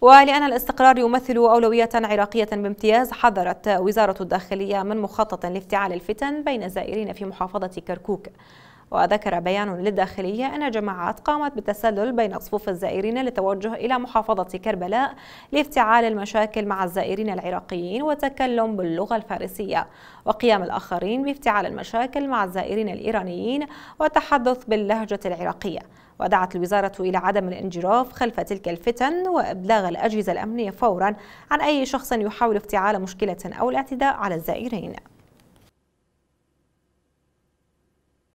ولأن الاستقرار يمثل أولوية عراقية بامتياز حذرت وزارة الداخلية من مخطط لافتعال الفتن بين زائرين في محافظة كركوك وذكر بيان للداخلية أن جماعات قامت بالتسلل بين صفوف الزائرين للتوجه إلى محافظة كربلاء لافتعال المشاكل مع الزائرين العراقيين والتكلم باللغة الفارسية وقيام الآخرين بافتعال المشاكل مع الزائرين الإيرانيين والتحدث باللهجة العراقية ودعت الوزارة إلى عدم الانجراف خلف تلك الفتن وإبلاغ الأجهزة الأمنية فورا عن أي شخص يحاول افتعال مشكلة أو الاعتداء على الزائرين